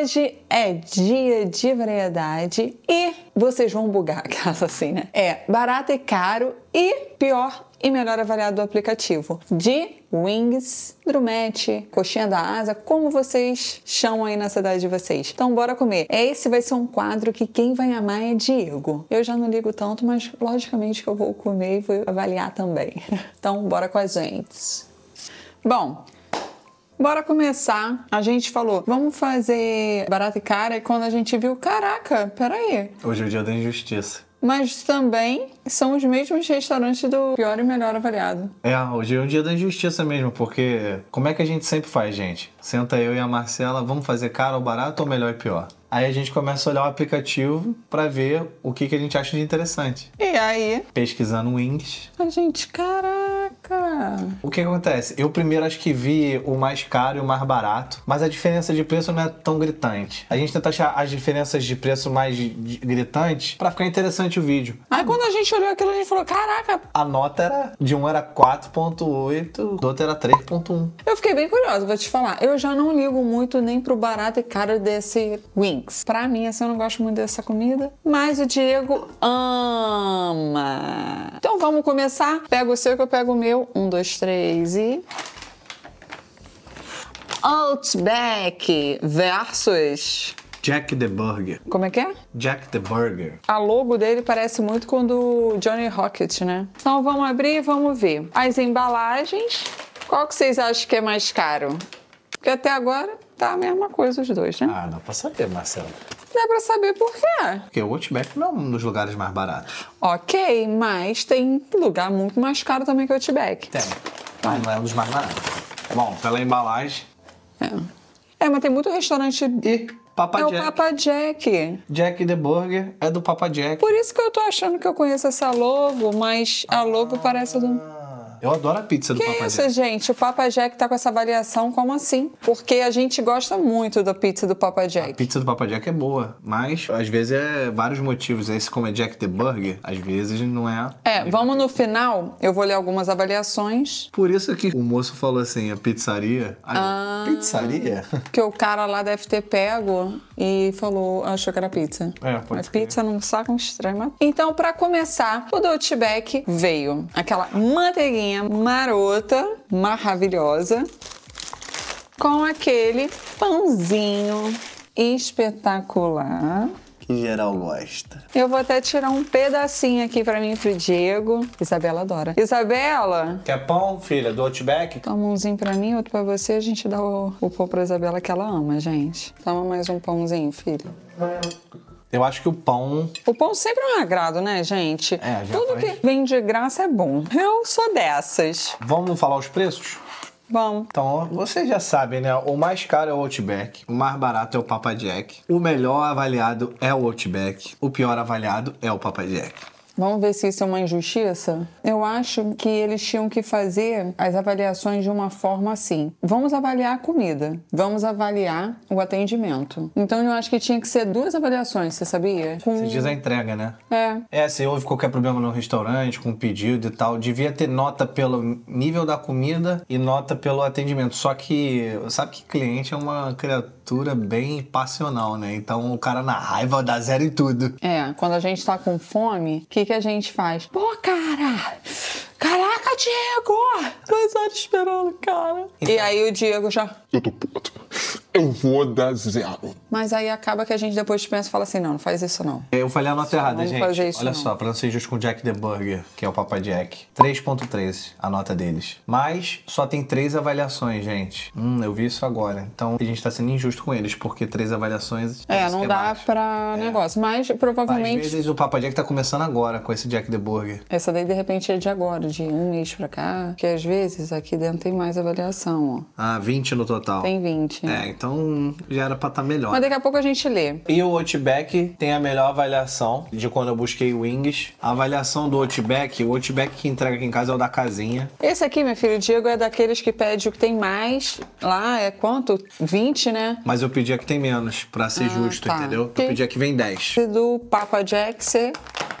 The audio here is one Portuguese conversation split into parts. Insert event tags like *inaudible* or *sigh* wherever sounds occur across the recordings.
Hoje é dia de variedade e vocês vão bugar a casa assim, né? É barato e caro e pior e melhor avaliado do aplicativo. De wings, drumete, coxinha da asa, como vocês chamam aí na cidade de vocês. Então bora comer. Esse vai ser um quadro que quem vai amar é Diego. Eu já não ligo tanto, mas logicamente que eu vou comer e vou avaliar também. *laughs* Então bora com a gente. Bom, Bora começar. A gente falou, vamos fazer barata e cara, e quando a gente viu, caraca, peraí. Hoje é o dia da injustiça. Mas também são os mesmos restaurantes do pior e melhor avaliado. É, hoje é um dia da injustiça mesmo, porque como é que a gente sempre faz, gente? Senta eu e a Marcela, vamos fazer caro ou barato ou melhor e pior? Aí a gente começa a olhar o aplicativo para ver o que, que a gente acha de interessante. E aí? Pesquisando Wings. A gente, caraca! O que acontece? Eu primeiro acho que vi o mais caro e o mais barato, mas a diferença de preço não é tão gritante. A gente tenta achar as diferenças de preço mais gritantes para ficar interessante o vídeo. Aí quando a gente olhou aquilo e a gente falou: caraca! A nota era de um era 4,8, do outro era 3,1. Eu fiquei bem curiosa, vou te falar. Eu já não ligo muito nem pro barato e cara desse Wings. Pra mim, assim, eu não gosto muito dessa comida, mas o Diego ama. Então vamos começar. Pega o seu que eu pego o meu. Um, dois, três e. Outback versus Jack the Burger. Como é que é? Jack the Burger. A logo dele parece muito com do Johnny Rocket, né? Então vamos abrir e vamos ver. As embalagens. Qual que vocês acham que é mais caro? Porque até agora tá a mesma coisa os dois, né? Ah, dá pra saber, Marcelo. Dá pra saber por quê. Porque o Outback não é um dos lugares mais baratos. Ok, mas tem lugar muito mais caro também que o Outback. Tem, mas não é um dos mais baratos. Bom, pela embalagem... É. É, mas tem muito restaurante... E Papa é Jack. o Papa Jack. Jack the Burger é do Papa Jack. Por isso que eu tô achando que eu conheço essa logo, mas a logo parece do eu adoro a pizza do que Papa isso, Jack. gente? O Papa Jack tá com essa avaliação como assim? Porque a gente gosta muito da pizza do Papa Jack. A pizza do Papa Jack é boa, mas às vezes é vários motivos. É esse como é Jack the Burger, às vezes não é. É, vamos no final, eu vou ler algumas avaliações. Por isso que o moço falou assim, a pizzaria. Ah, a ah, pizzaria? *laughs* Que o cara lá deve ter pego e falou, achou que era pizza. É, pode Mas pizza num saco estranho. Então, para começar, o Dutchback veio aquela manteiguinha marota, maravilhosa, com aquele pãozinho espetacular que geral gosta. Eu vou até tirar um pedacinho aqui para mim e pro Diego. Isabela adora. Isabela! Quer pão, filha, do Outback? Toma umzinho para mim, outro para você. A gente dá o, o pão pra Isabela que ela ama, gente. Toma mais um pãozinho, filho. Eu acho que o pão. O pão sempre é um agrado, né, gente? É, Tudo que vem de graça é bom. Eu sou dessas. Vamos falar os preços? Bom. Então, vocês já sabem, né? O mais caro é o Outback, o mais barato é o Papa Jack, o melhor avaliado é o Outback, o pior avaliado é o Papa Jack. Vamos ver se isso é uma injustiça? Eu acho que eles tinham que fazer as avaliações de uma forma assim. Vamos avaliar a comida, vamos avaliar o atendimento. Então eu acho que tinha que ser duas avaliações, você sabia? Com... Você diz a entrega, né? É. É, se houve qualquer problema no restaurante, com pedido e tal, devia ter nota pelo nível da comida e nota pelo atendimento. Só que, sabe que cliente é uma criatura bem passional, né? Então o cara na raiva dá zero em tudo. É, quando a gente tá com fome, que que a gente faz? Pô, cara! Caraca, Diego! Dois horas esperando, cara. Então, e aí o Diego já. Eu tô puto eu vou dar zero. Mas aí acaba que a gente depois pensa e fala assim, não, não faz isso não. Eu falei a nota errada, não gente. Fazer isso Olha não. só, pra não ser justo com Jack the Burger, que é o Papa Jack. 3.13, a nota deles. Mas só tem três avaliações, gente. Hum, eu vi isso agora. Então a gente tá sendo injusto com eles, porque três avaliações... É, não é dá mais. pra é. negócio. Mas provavelmente... Às vezes o Papa Jack tá começando agora com esse Jack the Burger. Essa daí, de repente, é de agora, de um mês pra cá. Porque às vezes aqui dentro tem mais avaliação, ó. Ah, 20 no total. Tem 20. É, então então já era pra estar tá melhor. Mas daqui a pouco a gente lê. E o Outback tem a melhor avaliação de quando eu busquei Wings. A avaliação do Outback, o Outback que entrega aqui em casa é o da casinha. Esse aqui, meu filho Diego, é daqueles que pede o que tem mais. Lá é quanto? 20, né? Mas eu pedi a que tem menos, pra ser ah, justo, tá. entendeu? Eu pedi a que vem 10. do Papa Jack, você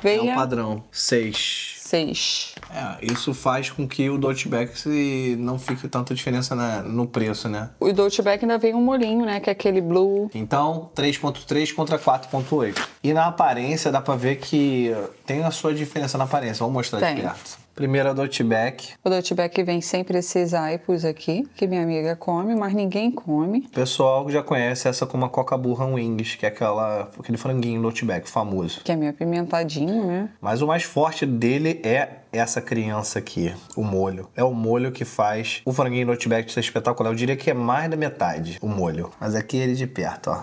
veio. É o padrão. 6. 6. É, isso faz com que o Dolce se não fique tanta diferença na, no preço, né? O Dolce ainda vem um molinho, né? Que é aquele blue. Então, 3.3 contra 4.8. E na aparência dá pra ver que tem a sua diferença na aparência. Vamos mostrar tem. de perto. Primeiro a é O do vem sempre esses aipos aqui, que minha amiga come, mas ninguém come. O pessoal já conhece essa como a Coca Burra Wings, que é aquela, aquele franguinho do famoso. Que é meio apimentadinho, né? Mas o mais forte dele é essa criança aqui, o molho. É o molho que faz o franguinho do ser espetacular. Eu diria que é mais da metade o molho. Mas aqui é ele de perto, ó.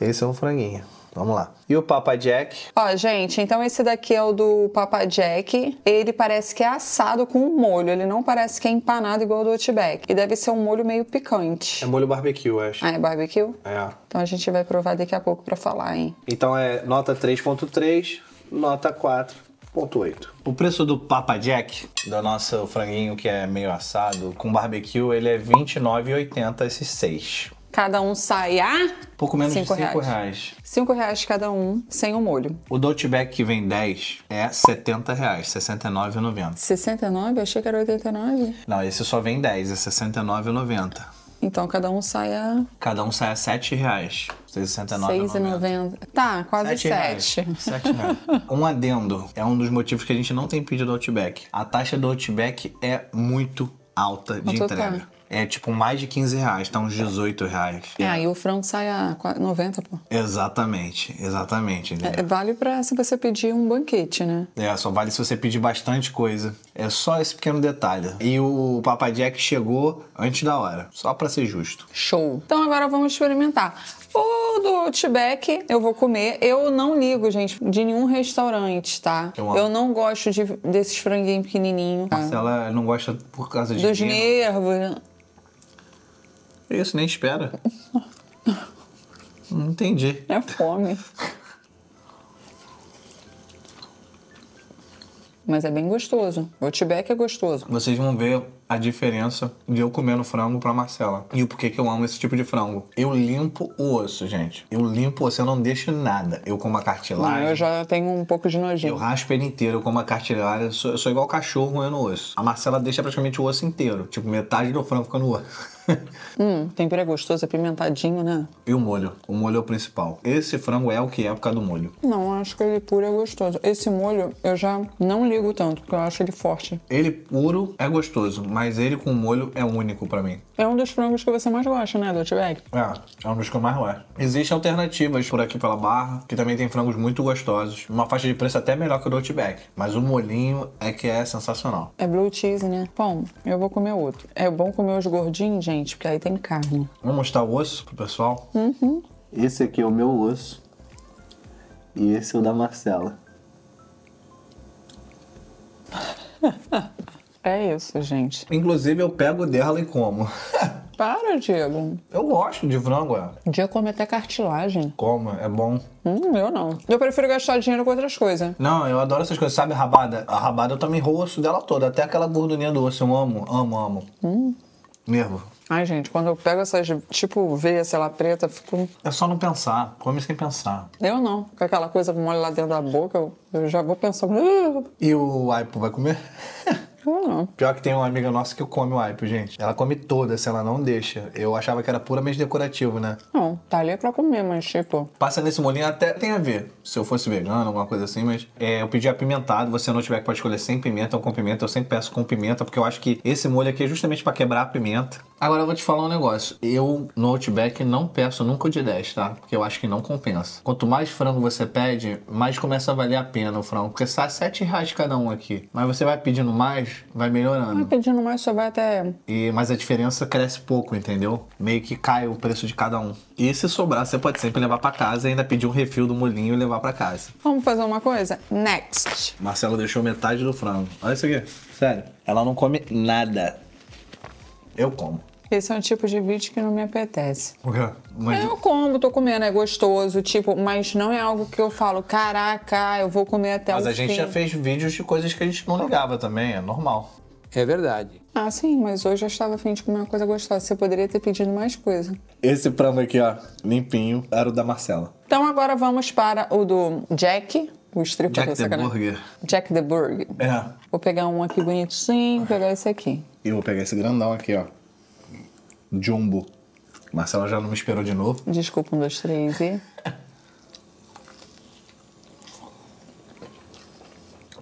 Esse é um franguinho. Vamos lá. E o Papa Jack? Ó, gente, então esse daqui é o do Papa Jack. Ele parece que é assado com um molho. Ele não parece que é empanado igual o do Outback. E deve ser um molho meio picante. É molho barbecue, acho. Ah, é barbecue? É. Então a gente vai provar daqui a pouco para falar, hein? Então é nota 3.3, nota 4.8. Ponto O preço do Papa Jack, do nosso franguinho que é meio assado, com barbecue, ele é R$29,80 esses 6. Cada um sai a... Pouco menos cinco de 5 reais. reais. 5 reais cada um, sem o um molho. O Dolce Bag que vem 10 é 70 reais, 69,90. 69? Achei que era 89. Não, esse só vem 10, é 69,90. Então cada um sai a... Cada um sai a 7 reais. 6,90. Tá, quase 7. 7. 7 reais. *laughs* um adendo. É um dos motivos que a gente não tem pedido Outback. A taxa do Outback é muito alta de Não entrega. Tá é tipo mais de 15 reais, tá uns 18 reais. É, ah, aí o frango sai a 90, pô. Exatamente, exatamente. Né? É, vale pra se você pedir um banquete, né? É, só vale se você pedir bastante coisa. É só esse pequeno detalhe. E o Papai Jack chegou antes da hora, só pra ser justo. Show. Então agora vamos experimentar. O do Outback eu vou comer. Eu não ligo, gente, de nenhum restaurante, tá? Eu, eu não gosto de, desses franguinhos pequenininhos. Tá? Marcela não gosta por causa de... Dos nervos. Né? É isso, nem espera. Não entendi. É fome. Mas é bem gostoso. O Tibete é gostoso. Vocês vão ver a diferença de eu comendo frango pra Marcela. E o porquê que eu amo esse tipo de frango. Eu limpo o osso, gente. Eu limpo o osso, eu não deixo nada. Eu como a cartilagem. Não, eu já tenho um pouco de nojinho. Eu raspo ele inteiro, eu como a cartilagem. Eu sou, eu sou igual cachorro roendo osso. A Marcela deixa praticamente o osso inteiro. Tipo, metade do frango fica no osso. *laughs* hum, tempero é gostoso, apimentadinho, pimentadinho, né? E o molho. O molho é o principal. Esse frango é o que é por causa do molho. Não, acho que ele é puro é gostoso. Esse molho eu já não ligo tanto, porque eu acho ele forte. Ele puro é gostoso, mas ele com molho é único para mim. É um dos frangos que você mais gosta, né, do Outback? É, é um dos que eu mais gosto. Existem alternativas por aqui pela Barra, que também tem frangos muito gostosos. Uma faixa de preço até melhor que o do Outback. Mas o molinho é que é sensacional. É blue cheese, né? Bom, eu vou comer outro. É bom comer os gordinhos, gente, porque aí tem carne. Vamos mostrar o osso pro pessoal? Uhum. Esse aqui é o meu osso. E esse é o da Marcela. *laughs* É isso, gente. Inclusive, eu pego dela e como. *laughs* Para, Diego. Eu gosto de frango, é. Diego come até cartilagem. Como, é bom. Hum, eu não. Eu prefiro gastar dinheiro com outras coisas. Não, eu adoro essas coisas. Sabe rabada? A rabada eu também roço dela toda. Até aquela gordurinha do osso. Eu amo, amo, amo. Hum. Mesmo. Ai, gente, quando eu pego essas, tipo, veia, sei lá, preta, fico... É só não pensar. Come sem pensar. Eu não. Com aquela coisa mole lá dentro da boca, eu, eu já vou pensando... Ah, e o aipo vai comer? *laughs* Não. Pior que tem uma amiga nossa que come o aipo, gente. Ela come toda, se ela não deixa. Eu achava que era puramente decorativo, né? Não, tá ali é pra comer, mas tipo. Passa nesse molinho até tem a ver. Se eu fosse vegano, alguma coisa assim, mas é, eu pedi apimentado. Você não tiver que pode escolher sem pimenta ou com pimenta, eu sempre peço com pimenta, porque eu acho que esse molho aqui é justamente para quebrar a pimenta. Agora eu vou te falar um negócio. Eu, no Outback, não peço nunca o de 10, tá? Porque eu acho que não compensa. Quanto mais frango você pede, mais começa a valer a pena o frango. Porque sai 7 reais cada um aqui. Mas você vai pedindo mais, mais, vai melhorando. Vai pedindo mais, só vai até. E, mas a diferença cresce pouco, entendeu? Meio que cai o preço de cada um. E se sobrar, você pode sempre levar para casa e ainda pedir um refil do molinho e levar para casa. Vamos fazer uma coisa? Next. Marcelo deixou metade do frango. Olha isso aqui. Sério. Ela não come nada. Eu como. Esse é um tipo de vídeo que não me apetece. Por quê? Mas... Eu como, tô comendo, é gostoso, tipo, mas não é algo que eu falo, caraca, eu vou comer até mas o fim. Mas a gente já fez vídeos de coisas que a gente não ligava também, é normal. É verdade. Ah, sim, mas hoje eu estava afim de comer uma coisa gostosa. Você poderia ter pedido mais coisa. Esse prano aqui, ó, limpinho, era o da Marcela. Então agora vamos para o do Jack, o estripador. Jack the sacanagem. Burger. Jack the Burger. É. Vou pegar um aqui bonitinho, pegar esse aqui. E vou pegar esse grandão aqui, ó. Jumbo. Marcela já não me esperou de novo. Desculpa, um, dois, três e.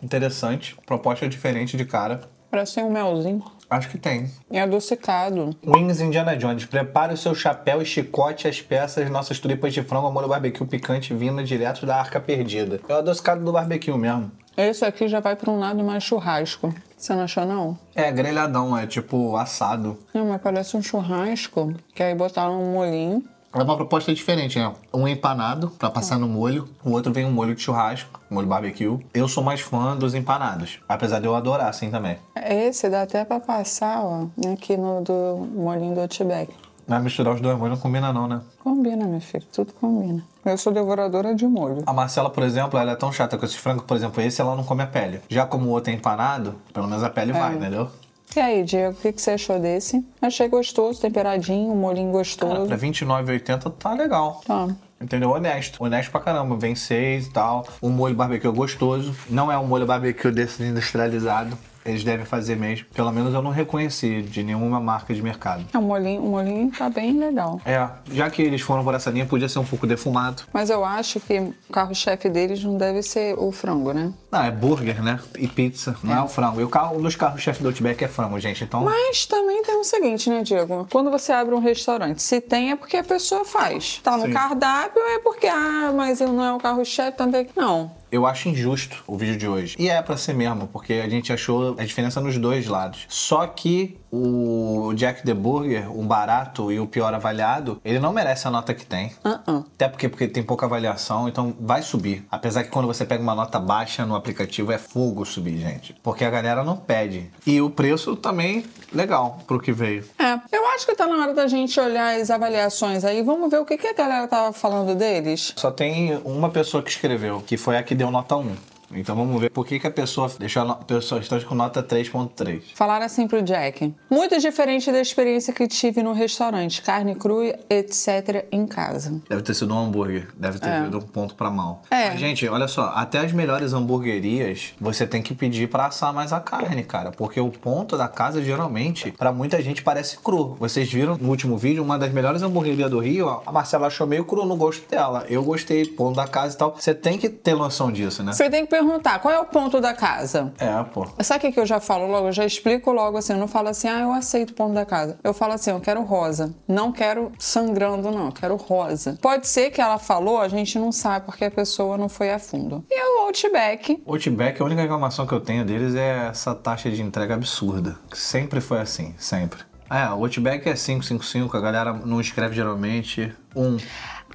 Interessante. Proposta diferente de cara. Parece que tem um melzinho. Acho que tem. É adocicado. Wings Indiana Jones. Prepare o seu chapéu e chicote as peças, nossas tripas de frango, molho barbecue picante vindo direto da arca perdida. É o adocicado do barbecue mesmo. Esse aqui já vai para um lado mais churrasco. Você não achou, não? É, grelhadão, é tipo assado. Não, mas parece um churrasco, que aí botaram um molinho. É uma proposta diferente, né? Um empanado para passar no molho, o outro vem um molho de churrasco, molho barbecue. Eu sou mais fã dos empanados, apesar de eu adorar assim também. Esse dá até para passar, ó, né, aqui no do molhinho do Outback. Mas né? misturar os dois molhos não combina não, né? Combina, meu filho. Tudo combina. Eu sou devoradora de molho. A Marcela, por exemplo, ela é tão chata com esses frangos, por exemplo, esse ela não come a pele. Já como o outro é empanado, pelo menos a pele é. vai, entendeu? E aí, Diego, o que, que, você achou desse? Achei gostoso, temperadinho, molhinho gostoso. Cara, pra R$29,80 tá legal. Tá. Entendeu? Honesto. Honesto pra caramba. Vem seis e tal. Um molho barbecue gostoso. Não é um molho barbecue desse industrializado. Eles devem fazer mesmo. Pelo menos eu não reconheci de nenhuma marca de mercado. É, o molinho, o molinho tá bem legal. É, já que eles foram por essa linha, podia ser um pouco defumado. Mas eu acho que o carro-chefe deles não deve ser o frango, né? Não, é burger, né? E pizza, não é, é. o frango. E o, carro, o carros Carlos, chefe do Outback, é frango, gente, então... Mas também tem o seguinte, né, Diego? Quando você abre um restaurante, se tem é porque a pessoa faz. Tá no Sim. cardápio é porque, ah, mas eu não é o carro-chefe, tanto é que... Não, eu acho injusto o vídeo de hoje. E é para ser mesmo, porque a gente achou a diferença nos dois lados. Só que o Jack the Burger, o barato e o pior avaliado, ele não merece a nota que tem. Uh -uh. Até porque, porque tem pouca avaliação, então vai subir. Apesar que quando você pega uma nota baixa no aplicativo é fogo subir, gente. Porque a galera não pede. E o preço também legal pro que veio. É, eu acho que tá na hora da gente olhar as avaliações aí. Vamos ver o que, que a galera tava falando deles. Só tem uma pessoa que escreveu, que foi a que deu nota 1. Então vamos ver por que, que a pessoa deixou a pessoa com nota 3.3. Falaram assim pro Jack. Muito diferente da experiência que tive no restaurante, carne crua, etc, em casa. Deve ter sido um hambúrguer, deve ter é. sido é. um ponto para mal. É. Mas, gente, olha só, até as melhores hambúrguerias você tem que pedir para assar mais a carne, cara, porque o ponto da casa geralmente para muita gente parece cru. Vocês viram no último vídeo uma das melhores hambúrguerias do Rio, a Marcela achou meio cru no gosto dela. Eu gostei, ponto da casa e tal. Você tem que ter noção disso, né? Você tem que perguntar, qual é o ponto da casa? É, pô. Sabe o que, eu já falo logo? Eu já explico logo assim, eu não falo assim, ah, eu aceito o ponto da casa. Eu falo assim, eu quero rosa. Não quero sangrando, não, eu quero rosa. Pode ser que ela falou, a gente não sabe porque a pessoa não foi a fundo. E o Outback? Outback, a única reclamação que eu tenho deles é essa taxa de entrega absurda. Sempre foi assim, sempre. É, o Outback é 555, a galera não escreve geralmente um.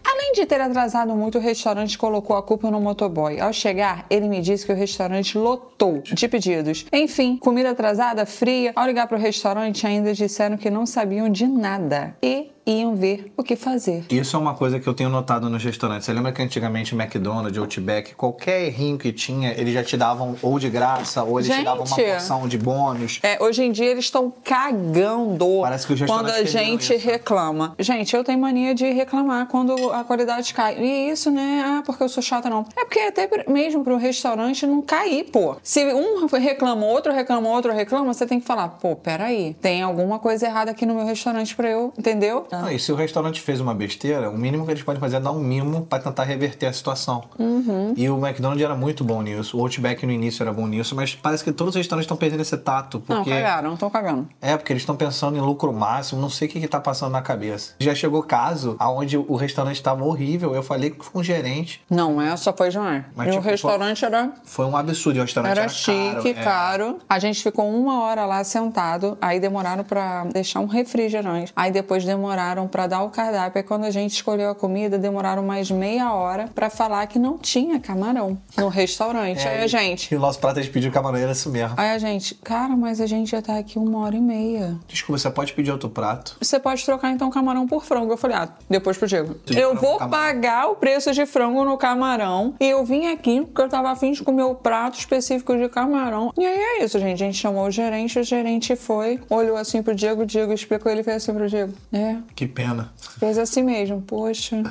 Além de ter atrasado muito, o restaurante colocou a culpa no motoboy. Ao chegar, ele me disse que o restaurante lotou de pedidos. Enfim, comida atrasada, fria. Ao ligar para o restaurante, ainda disseram que não sabiam de nada. E iam ver o que fazer. Isso é uma coisa que eu tenho notado nos restaurantes. Você lembra que antigamente McDonald's, Outback, qualquer errinho que tinha, eles já te davam ou de graça, ou eles Gente, te davam uma porção de bônus. É, hoje em dia eles estão cagando Parece que os quando a gente isso. reclama. Gente, eu tenho mania de reclamar quando a qualidade cai. E isso, né? Ah, porque eu sou chata, não. É porque até mesmo pro restaurante não cair, pô. Se um reclama, outro reclama, outro reclama, você tem que falar, pô, peraí, tem alguma coisa errada aqui no meu restaurante pra eu, entendeu? Tá. e se o restaurante fez uma besteira, o mínimo que eles podem fazer é dar um mimo para tentar reverter a situação. Uhum. E o McDonald's era muito bom nisso. O Outback no início era bom nisso, mas parece que todos os restaurantes estão perdendo esse tato. Porque... Não, cagaram, estão cagando. É, porque eles estão pensando em lucro máximo, não sei o que está passando na cabeça. Já chegou caso onde o restaurante estava horrível, eu falei com o gerente. Não, essa foi João. Mas, e tipo, o restaurante foi... era. Foi um absurdo, o restaurante era, era chique, caro. É. caro. É. A gente ficou uma hora lá sentado, aí demoraram para deixar um refrigerante, aí depois demoraram demoraram para dar o cardápio. E é quando a gente escolheu a comida, demoraram mais meia hora para falar que não tinha camarão no restaurante. É, aí a gente. E o nosso prato de pedir camarão era é isso mesmo. Aí a gente, cara, mas a gente já tá aqui uma hora e meia. Desculpa, você pode pedir outro prato? Você pode trocar então camarão por frango. Eu falei, ah, depois pro Diego. Eu vou pagar o preço de frango no camarão. E eu vim aqui porque eu tava afim de comer o prato específico de camarão. E aí é isso, gente. A gente chamou o gerente, o gerente foi, olhou assim pro Diego, o Diego explicou, ele fez assim pro Diego. É, que pena. Fez assim mesmo, poxa.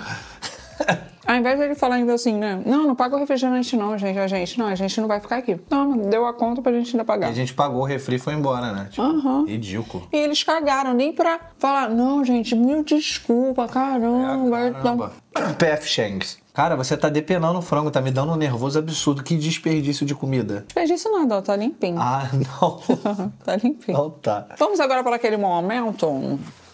Ao invés dele falar ainda assim, né? Não, não paga o refrigerante, não, gente. A gente não, a gente não vai ficar aqui. Não, deu a conta pra gente ainda pagar. E a gente pagou o refri e foi embora, né? Tipo, uhum. Ridículo. E eles cagaram, nem pra falar, não, gente, mil desculpa, caramba. É, caramba. Vai... PF Shanks. Cara, você tá depenando o frango, tá me dando um nervoso absurdo. Que desperdício de comida. Desperdício nada, ó, tá limpinho. Ah, não. *laughs* tá limpinho. Não tá. Vamos agora para aquele momento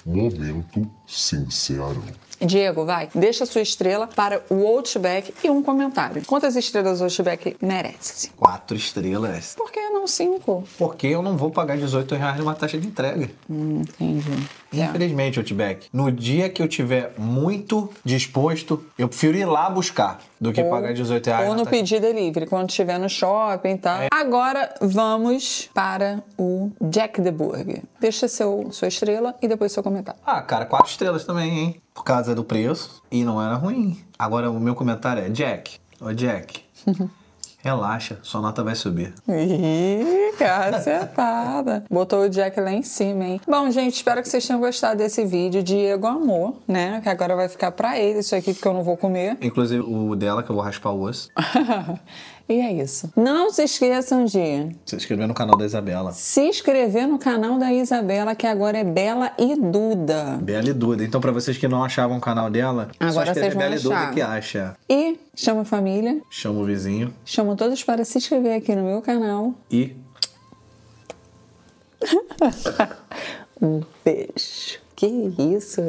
Momento Sincero. Diego, vai, deixa sua estrela para o Outback e um comentário. Quantas estrelas o Outback merece? Quatro estrelas. Por que não cinco? Porque eu não vou pagar 18 reais numa taxa de entrega. Hum, entendi. É. Infelizmente, Outback. No dia que eu tiver muito disposto, eu prefiro ir lá buscar do que ou, pagar 18 reais. Ou no pedir delivery, é quando estiver no shopping e tá? tal. É. Agora vamos para o Jack the Burger. Deixa seu, sua estrela e depois seu comentário. Ah, cara, quatro estrelas também, hein? Por causa do preço. E não era ruim. Agora o meu comentário é: Jack, ô Jack. *laughs* Relaxa, sua nota vai subir. Ih, cacetada. *laughs* Botou o Jack lá em cima, hein? Bom, gente, espero que vocês tenham gostado desse vídeo. Diego amor, né? Que agora vai ficar pra ele isso aqui, porque eu não vou comer. Inclusive o dela, que eu vou raspar o osso. *laughs* E é isso. Não se esqueçam de se inscrever no canal da Isabela. Se inscrever no canal da Isabela, que agora é Bela e Duda. Bela e Duda. Então, para vocês que não achavam o canal dela, agora vocês vão Bela achar. e Duda que acha. E chama a família. Chama o vizinho. Chamo todos para se inscrever aqui no meu canal. E *laughs* um beijo. Que isso?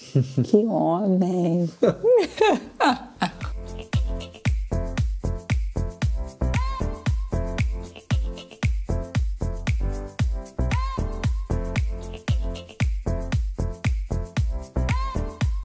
*laughs* que homem. *laughs*